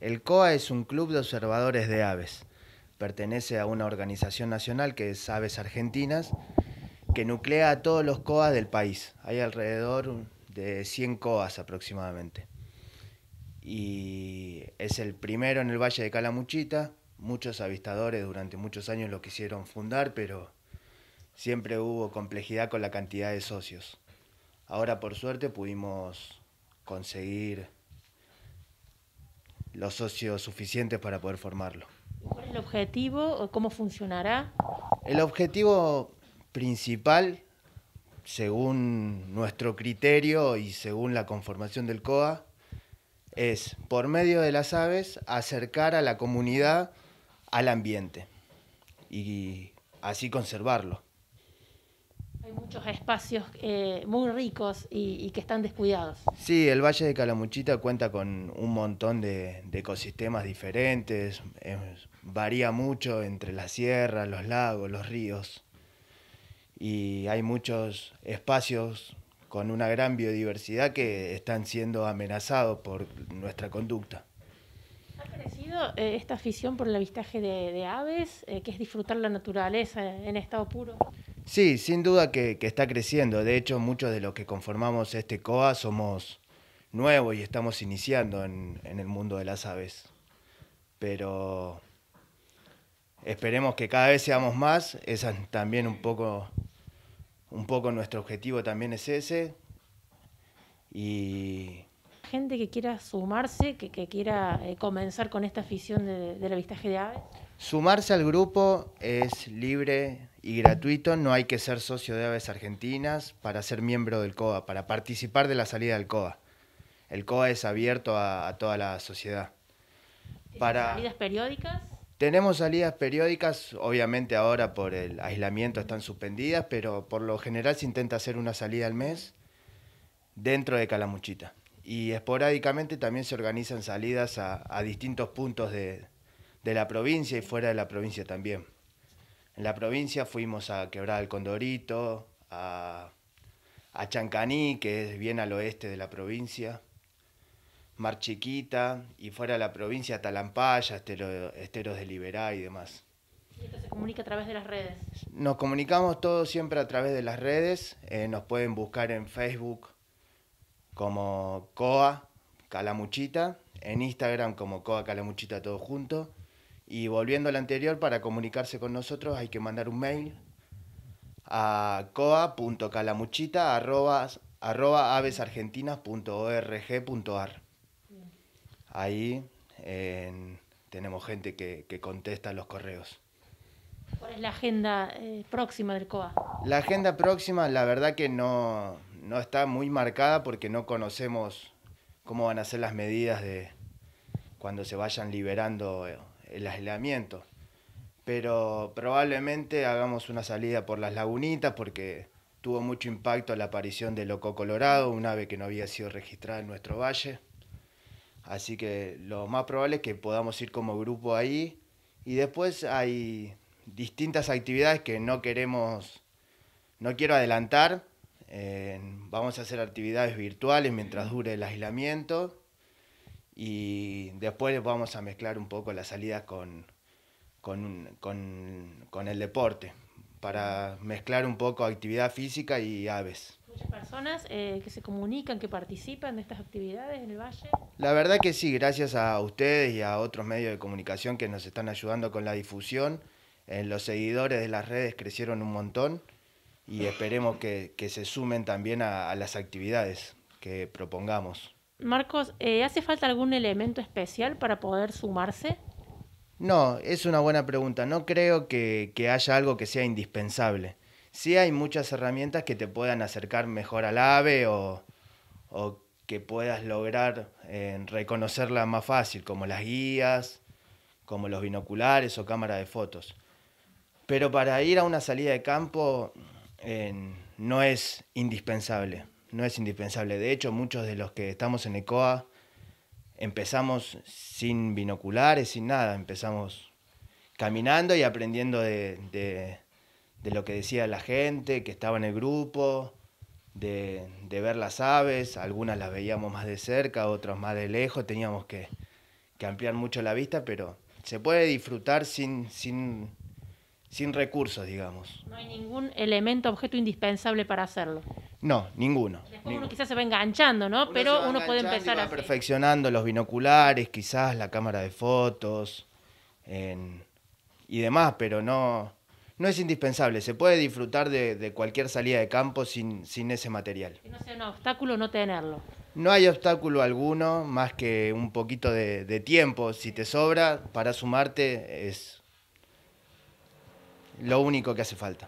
El COA es un club de observadores de aves. Pertenece a una organización nacional que es Aves Argentinas, que nuclea a todos los COA del país. Hay alrededor de 100 COAs aproximadamente. Y es el primero en el Valle de Calamuchita. Muchos avistadores durante muchos años lo quisieron fundar, pero siempre hubo complejidad con la cantidad de socios. Ahora por suerte pudimos conseguir los socios suficientes para poder formarlo. ¿Cuál es el objetivo? ¿Cómo funcionará? El objetivo principal, según nuestro criterio y según la conformación del COA, es, por medio de las aves, acercar a la comunidad al ambiente y así conservarlo. Hay muchos espacios eh, muy ricos y, que están descuidados. Sí, el Valle de Calamuchita cuenta con un montón de, ecosistemas diferentes, varía mucho entre la sierra, los lagos, los ríos, y hay muchos espacios con una gran biodiversidad que están siendo amenazados por nuestra conducta. ¿Ha crecido eh, esta afición por el avistaje de, aves, eh, que es disfrutar la naturaleza en estado puro? Sí, sin duda que, está creciendo. De hecho, muchos de los que conformamos este COA somos nuevos y estamos iniciando en, el mundo de las aves. Pero esperemos que cada vez seamos más. Esa es también un poco, un poco nuestro objetivo también es ese. Y gente que quiera sumarse, que, quiera eh, comenzar con esta afición de, del avistaje de aves? Sumarse al grupo es libre, y gratuito. No hay que ser socio de Aves Argentinas para ser miembro del COA, para participar de la salida del COA. El COA es abierto a, toda la sociedad. Para... ¿Salidas periódicas? Tenemos salidas periódicas, obviamente ahora por el aislamiento están suspendidas, pero por lo general se intenta hacer una salida al mes dentro de Calamuchita. Y esporádicamente también se organizan salidas a, distintos puntos de la provincia y fuera de la provincia también en la provincia fuimos a Quebrada del Condorito, a, Chancaní, que es bien al oeste de la provincia, Mar Chiquita, y fuera de la provincia Talampaya, Esteros de Liberá y demás. ¿Y esto se comunica a través de las redes? Nos comunicamos todos siempre a través de las redes. Eh, nos pueden buscar en Facebook como COA Calamuchita, en Instagram como COA Calamuchita todo junto y volviendo a al anterior, para comunicarse con nosotros hay que mandar un mail a coa.calamuchita.avesargentinas.org.ar. Ahí tenemos gente que, contesta los correos. ¿Cuál es la agenda eh, próxima del COA? La agenda próxima, la verdad que no, no está muy marcada porque no conocemos cómo van a ser las medidas de cuando se vayan liberando eh, el aislamiento. Pero probablemente hagamos una salida por las lagunitas porque tuvo mucho impacto la aparición del loco colorado, un ave que no había sido registrada en nuestro valle. Así que lo más probable es que podamos ir como grupo ahí. Y después hay distintas actividades que no queremos, no quiero adelantar. Eh, vamos a hacer actividades virtuales mientras dure el aislamiento y después vamos a mezclar un poco las salidas con, el deporte para mezclar un poco actividad física y aves. ¿Muchas personas eh, que se comunican, que participan de estas actividades en el valle? La verdad que sí, gracias a ustedes y a otros medios de comunicación que nos están ayudando con la difusión. Eh, los seguidores de las redes crecieron un montón y esperemos que, se sumen también a las actividades que propongamos. Marcos, eh, ¿hace falta algún elemento especial para poder sumarse? No, es una buena pregunta. No creo que, haya algo que sea indispensable. Sí hay muchas herramientas que te puedan acercar mejor al ave o, que puedas lograr eh, reconocerla más fácil, como las guías, como los binoculares o cámara de fotos. Pero para ir a una salida de campo eh, no es indispensable no es indispensable. De hecho, muchos de los que estamos en ECOA empezamos sin binoculares, sin nada. Empezamos caminando y aprendiendo de, lo que decía la gente que estaba en el grupo, de, de, ver las aves. Algunas las veíamos más de cerca, otras más de lejos. Teníamos que, que ampliar mucho la vista, pero se puede disfrutar sin, sin, sin recursos, digamos. No hay ningún elemento, objeto indispensable para hacerlo. No, ninguno. Después uno quizás se va enganchando, ¿no? Pero uno puede empezar a... Perfeccionando los binoculares, quizás la cámara de fotos y demás, pero no, no es indispensable. Se puede disfrutar de, cualquier salida de campo sin, ese material. Que no sea un obstáculo no tenerlo. No hay obstáculo alguno más que un poquito de tiempo. Si te sobra, para sumarte es lo único que hace falta.